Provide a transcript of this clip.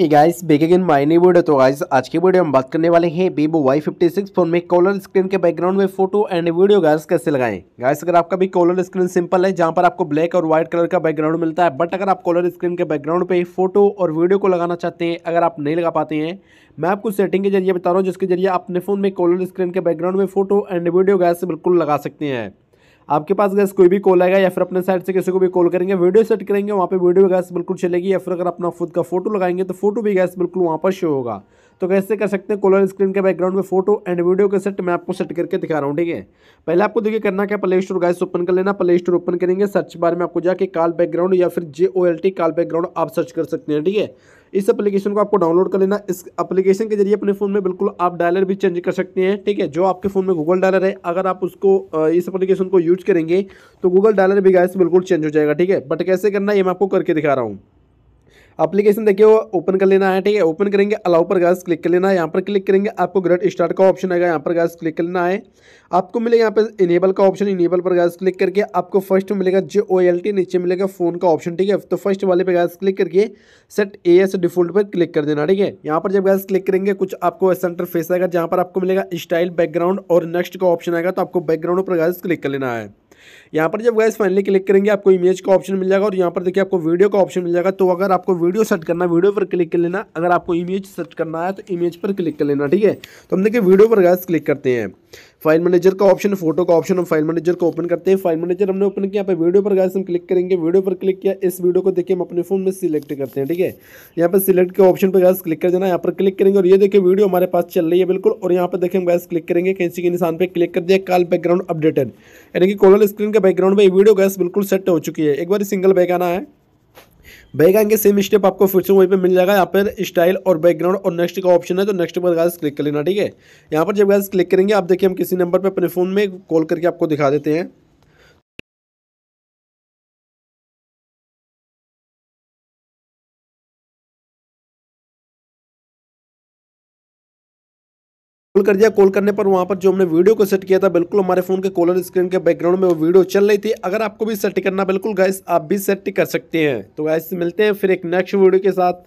ही guys बेगे गिन माई नी video तो guys आज की वीडियो हम बात करने वाले हैं Vivo Y fifty six phone में कॉलर स्क्रीन के बैकग्राउंड में फोटो एंड वीडियो गाइस कैसे लगाएं गाइस अगर आपका भी कॉलर स्क्रीन सिंपल है जहां पर आपको ब्लैक और व्हाइट कलर का बैकग्राउंड मिलता है बट अगर आप कॉलर स्क्रीन के बैकग्राउंड पे फोटो और वीडियो को लगाना चाहते हैं अगर आप नहीं लगा पाते हैं मैं आपको सेटिंग के जरिए बता रहा हूँ जिसके जरिए अपने फोन में कॉलर स्क्रीन के बैकग्राउंड में फोटो एंड वीडियो गाइस बिल्कुल लगा सकते हैं आपके पास गैस कोई भी कॉल आएगा या फिर अपने साइड से किसी को भी कॉल करेंगे वीडियो सेट करेंगे वहाँ पर वीडियो गैस बिल्कुल चलेगी या फिर अगर अपना खुद का फोटो लगाएंगे तो फोटो भी गैस बिल्कुल वहाँ पर शो होगा तो कैसे कर सकते हैं कोलर स्क्रीन के बैकग्राउंड में फोटो एंड वीडियो के सेट मैं आपको सेट करके दिखा रहा हूँ ठीक है पहले आपको देखिए करना क्या प्ले स्टोर गाइस ओपन कर लेना प्ले स्टोर ओपन करेंगे सर्च बार में आपको जाके काल बैकग्राउंड या फिर J O L T call background आप सर्च कर सकते हैं ठीक है इस एप्लीकेशन को आपको डाउनलोड कर लेना इस एप्लीकेशन के जरिए अपने फ़ोन में बिल्कुल आप डायलर भी चेंज कर सकते हैं ठीक है जो आपके फ़ोन में गूगल डायलर है अगर आप उसको इस एप्लीकेशन को यूज करेंगे तो गूगल डायलर भी गाइस बिल्कुल चेंज हो जाएगा ठीक है बट कैसे करना ये मैं आपको करके दिखा रहा हूँ अपलीकेशन देखिए वो ओपन कर लेना है ठीक है ओपन करेंगे अलाउ पर गैस क्लिक कर लेना है यहाँ पर क्लिक करेंगे आपको ग्रेट स्टार्ट का ऑप्शन आएगा यहाँ पर गैस क्लिक कर लेना है आपको मिलेगा यहाँ पर इनेबल का ऑप्शन इनेबल पर गैस क्लिक करके आपको फर्स्ट मिलेगा जे ओ एल टी नीचे मिलेगा फ़ोन का ऑप्शन ठीक है तो फर्स्ट वाले पर गैस क्लिक करके सेट ए एस डिफॉल्ट पर क्लिक कर देना ठीक है यहाँ पर जब गैस क्लिक करेंगे कुछ आपको सेंटर फेस आएगा जहाँ पर आपको मिलेगा स्टाइल बैकग्राउंड और नेक्स्ट का ऑप्शन आएगा तो आपको बैकग्राउंड पर गैस क्लिक कर लेना है यहाँ पर जब गैस फाइनली क्लिक करेंगे आपको इमेज का ऑप्शन मिल जाएगा और यहाँ पर देखिए आपको वीडियो का ऑप्शन मिल जाएगा तो अगर आपको वीडियो सर्च करना वीडियो पर क्लिक कर लेना अगर आपको इमेज सर्च करना है तो इमेज पर क्लिक कर लेना ठीक है तो हम देखिए वीडियो पर गैस क्लिक करते हैं फाइल मैनेजर का ऑप्शन फोटो का ऑप्शन हम फाइल मैनेजर को ओपन करते हैं फाइल मैनेजर हमने ओपन किया यहाँ पर वीडियो पर गाइस हम क्लिक करेंगे वीडियो पर क्लिक किया इस वीडियो को देखिए हम अपने फोन में सिलेक्ट करते हैं ठीक है यहाँ पर सिलेक्ट के ऑप्शन पर गैस क्लिक कर देना यहाँ पर क्लिक करेंगे और ये देखिए वीडियो हमारे पास चल रही है बिल्कुल और यहाँ पर देखें गैस क्लिक करेंगे कैंसी के निशान पर क्लिक कर दिया काल बैकग्राउंड अपडेटेड यानी कि कॉलर स्क्रीन का बैकग्राउंड पर वीडियो गैस बिल्कुल सेट हो चुकी है एक बार सिंगल बैक आना है बैक आएंगे सेम स्टेप आपको फिर से वहीं पे मिल जाएगा यहाँ पर स्टाइल और बैकग्राउंड और नेक्स्ट का ऑप्शन है तो नेक्स्ट पर गाइस क्लिक कर लेना ठीक है यहाँ पर जब गाइस क्लिक करेंगे आप देखिए हम किसी नंबर पर अपने फ़ोन में कॉल करके आपको दिखा देते हैं कॉल कर दिया कॉल करने पर वहाँ पर जो हमने वीडियो को सेट किया था बिल्कुल हमारे फोन के कॉलर स्क्रीन के बैकग्राउंड में वो वीडियो चल रही थी अगर आपको भी सेट करना बिल्कुल गैस आप भी सेट कर सकते हैं तो गैस मिलते हैं फिर एक नेक्स्ट वीडियो के साथ